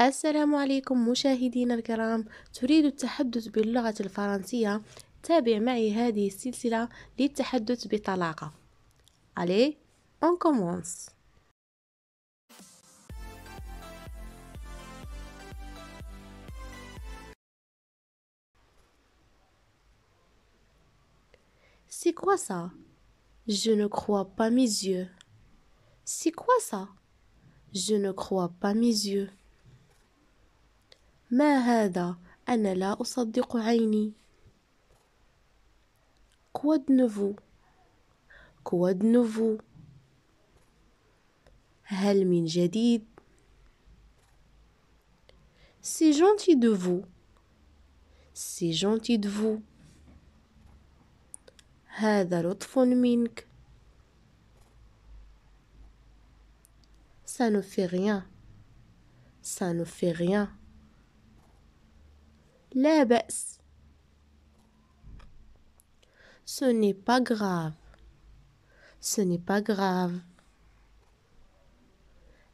السلام عليكم مشاهدينا الكرام تريد التحدث باللغة الفرنسية تابع معي هذه السلسلة للتحدث بطلاقة Allez, on commence C'est quoi ça Je ne crois pas mes yeux. C'est quoi ça Je ne crois pas mes yeux. ما هذا انا لا اصدق عيني كواد نوفو كواد نوفو هل من جديد سي جونتي دو فو سي جونتي دو فو هذا لطف منك سانو في ريان سانو في ريان Les بأس Ce n'est pas grave. Ce n'est pas grave.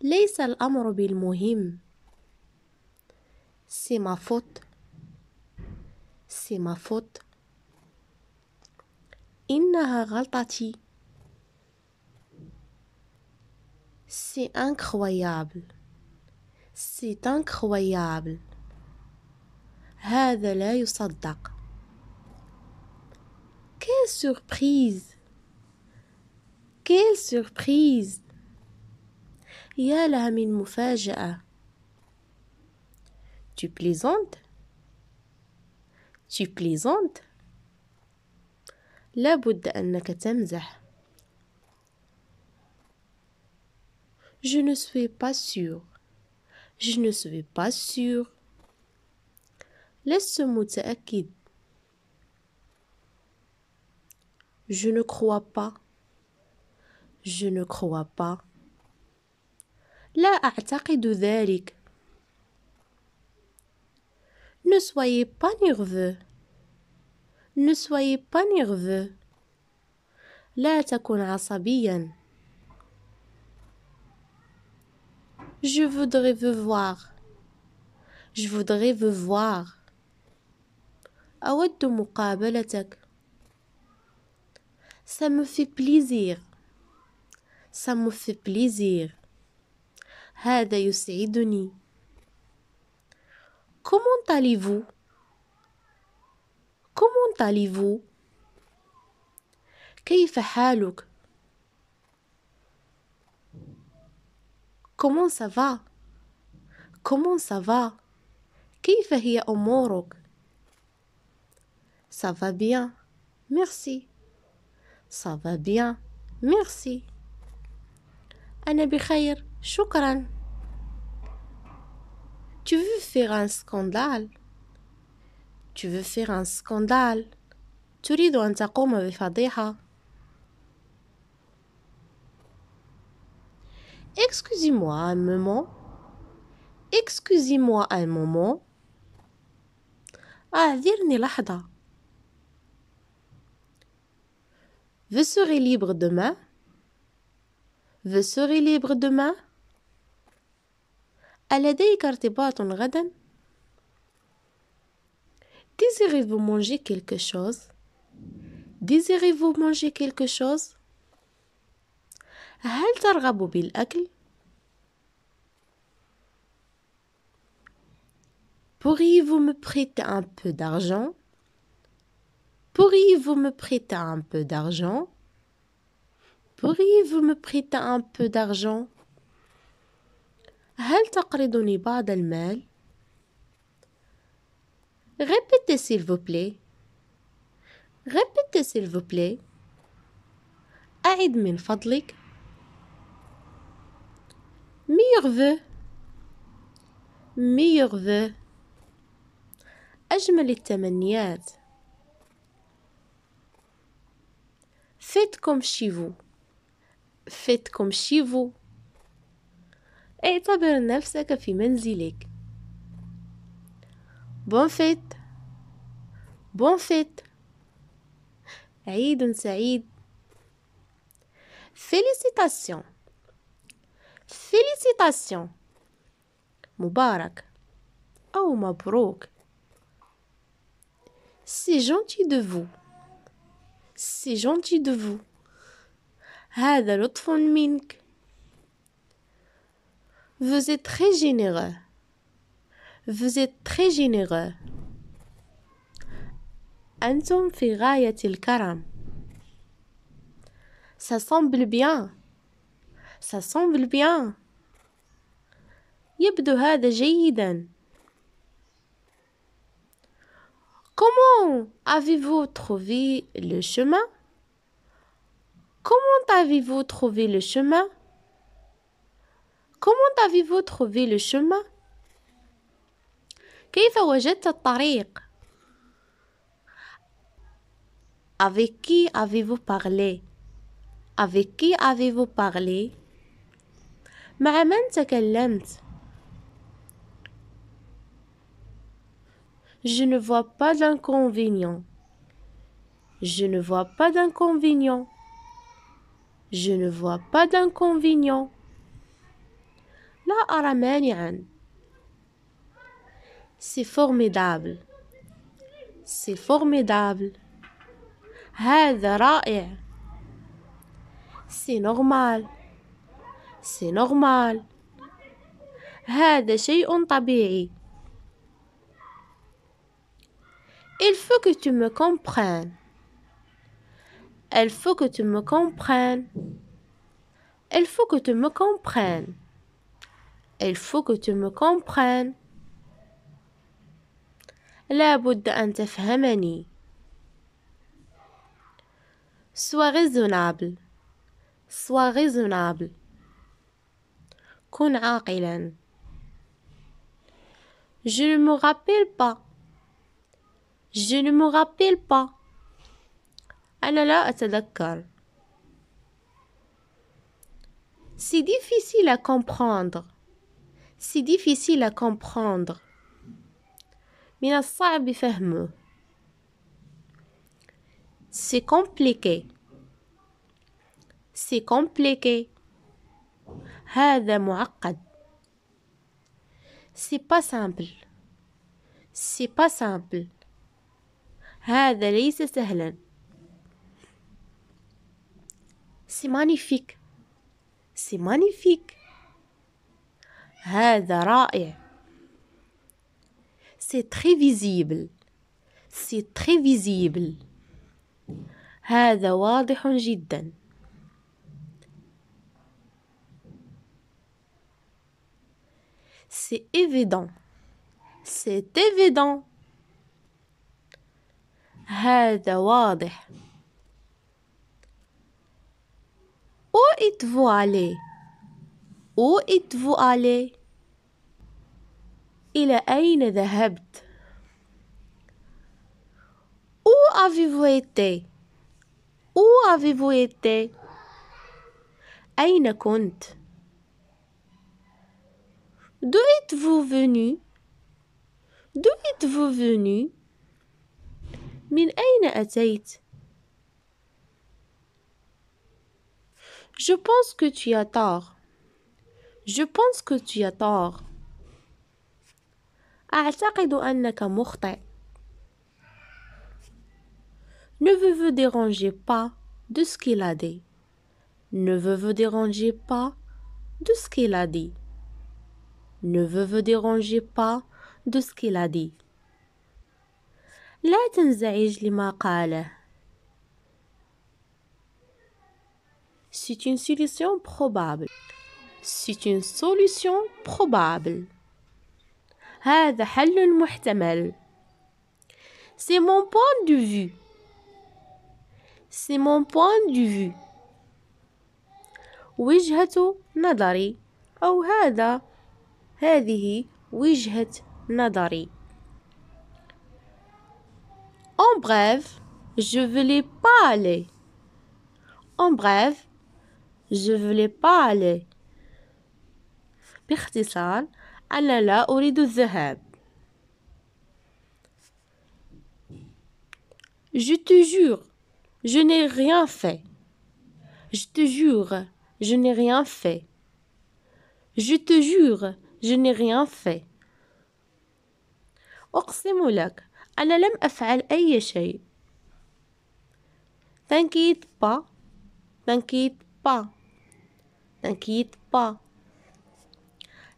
ليس الأمر بالمهم. C'est ma faute. C'est ma faute. إنها C'est incroyable. C'est incroyable. هذا لا يصدق كيل سوربريز كيل سوربريز يا لها من مفاجأة tu plaisantes tu plaisantes لابد أنك تمزح je ne suis pas sûre. je ne suis pas sûre. لست متأكد Je ne crois pas. Je ne crois pas. لا أعتقد ذلك. Ne soyez pas nerveux. Ne soyez pas nerveux. لا تكن عصبيا. Je voudrais vous voir. Je voudrais vous voir. أود مقابلتك Ça me fait plaisir. Ça me fait plaisir. هذا يسعدني. Comment allez-vous? Comment allez-vous? كيف حالك؟ Comment ça va? Comment ça va? كيف هي أمورك؟ Ça va bien. Merci. Ça va bien. Merci. Anna بخير. choukran. Tu veux faire un scandale? Tu veux faire un scandale? Tu تريد أن تقوم fadeha. Excusez-moi un moment. Excusez-moi un moment. ni لحظة. Vous serez libre demain? Vous serez libre demain? ألديك ارتباط غدا؟ Désirez-vous manger quelque chose? Désirez-vous manger quelque chose? هل ترغب بالأكل؟ Pourriez-vous me prêter un peu d'argent? Pourriez-vous me prêter un peu d'argent Pourriez-vous me prêter un peu d'argent هل تقرضني بعض المال Répétez s'il vous plaît. Répétez s'il vous plaît. أعد من فضلك. Meilleur vœu. Meilleur vœu. أجمل التمنيات. faites comme chez vous faites comme chez vous اعتبر نفسك في منزلك بون فيت بون فيت عيد سعيد فيليسيتاسيون فيليسيتاسيون مبارك أو مبروك سي جونتي دو فو C'est gentil de vous. هذا لطف منك. Vous êtes très généreux. Vous êtes très généreux. أنتم في غاية الكرم. Ça semble bien. Ça semble bien. يبدو هذا Comment avez-vous trouvé le chemin Comment avez-vous trouvé le chemin Comment avez-vous trouvé le chemin كيف وجدت الطريق Avec qui avez-vous parlé Avec qui avez-vous parlé مع من تكلمت Je ne vois pas d'inconvénient. Je ne vois pas d'inconvénient. Je ne vois pas d'inconvénient. La la C'est formidable. C'est formidable. هذا رائع. C'est normal. C'est normal. هذا شيء طبيعي. Il faut que tu me comprennes. Il faut que tu me comprennes. Il faut que tu me comprennes. Il faut que tu me comprennes. La أن Sois raisonnable. Sois raisonnable. عاقلا. Je ne me rappelle pas. Je ne me rappelle pas. Anala ah la C'est difficile à comprendre. C'est difficile à comprendre. من sa'b C'est compliqué. C'est compliqué. C'est pas simple. C'est pas simple. هذا ليس سهلا سي مانيفيك سي مانيفيك هذا رائع سي تري فيزيبل سي تري فيزيبل هذا واضح جدا سي ايفيدون سي ايفيدون هذا واضح او اتفو علي او اتفو علي الى اين ذهبت او افي ايتي او افيفو ايتي اين كنت دو اتفو فيني دو اتفو فيني Je pense que tu as tort. Je pense que tu as tort. أعتقد أنك مخطئ. Ne vous dérangez pas de ce qu'il a dit. Ne vous dérangez pas de ce qu'il a dit. Ne vous dérangez pas de ce qu'il a dit. لا تنزعج لما قاله C'est une solution probable. C'est une solution probable. هذا حل محتمل. C'est mon point de vue. C'est mon point de vue. وجهة نظري أو هذا هذه وجهة نظري En bref, je voulais pas aller. En bref, je voulais pas aller. باختصار أنا لا أريد الذهاب. Je te jure, je n'ai rien fait. Je te jure, je n'ai rien fait. Je te jure, je n'ai rien fait. اقسم لك أنا لم أفعل أي شيء تنكيت با تنكيت با تنكيت با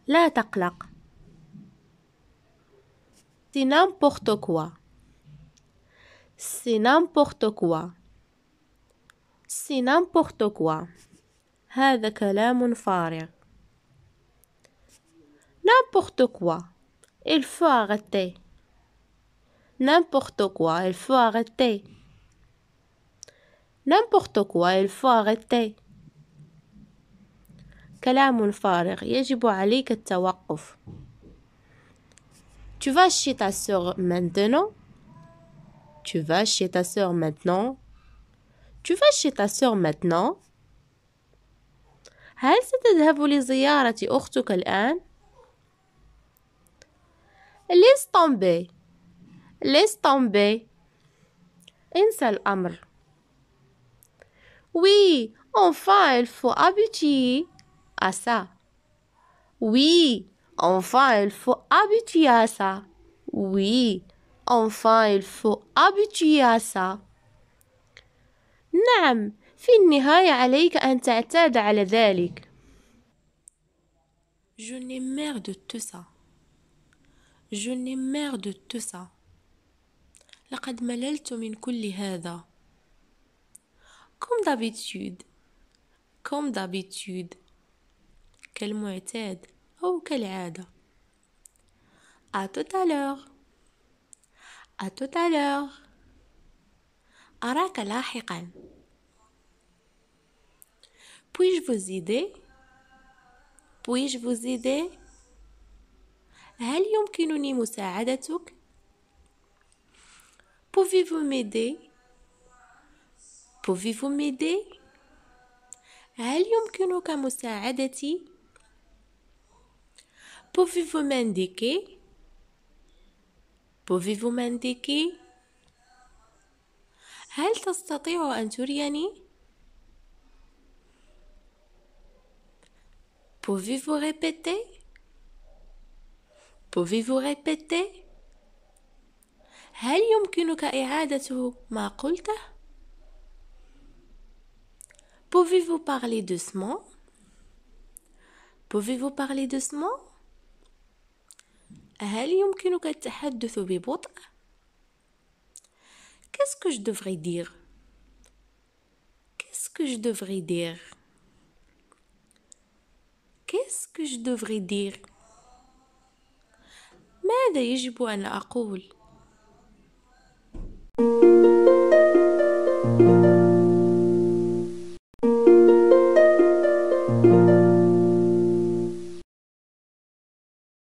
لا تقلق سي نامبورت كوا سي نامبورت كوا سي نامبورت كوا هذا كلام فارغ نامبورت كوا il faut arrêter N'importe quoi, il faut arrêter. N'importe quoi, il faut arrêter. كلام فارغ يجب عليك التوقف Tu vas chez ta sœur maintenant Tu vas chez ta sœur maintenant Tu vas chez ta sœur maintenant هل ستذهب لزيارة أختك الآن؟ Laisse tomber laisse tomber انسى الأمر Oui, enfin, il faut habituer à ça. Oui, enfin, il faut habituer à ça. Oui, enfin, il faut habituer à ça. نعم، في النهاية عليك أن تعتاد على ذلك. Je n'ai marre de tout ça. Je n'ai marre de tout ça. لقد مللت من كل هذا كوم دابيتيود كوم دابيتيود كالمعتاد أو كالعادة ا tout à l'heure أراك لاحقا puis-je vous aider puis-je vous aider هل يمكنني مساعدتك Pouvez-vous m'aider Pouvez-vous m'aider هل يمكنك مساعدتي Pouvez-vous m'indiquer Pouvez-vous m'indiquer هل تستطيع أن تريني Pouvez-vous répéter Pouvez-vous répéter هل يمكنك إعادة ما قلته؟ Pouvez-vous parler doucement? Pouvez-vous parler doucement? هل يمكنك التحدث ببطء؟ Qu'est-ce que je devrais dire? Qu'est-ce que je devrais dire? Qu'est-ce que je devrais dire? ماذا يجب أن أقول؟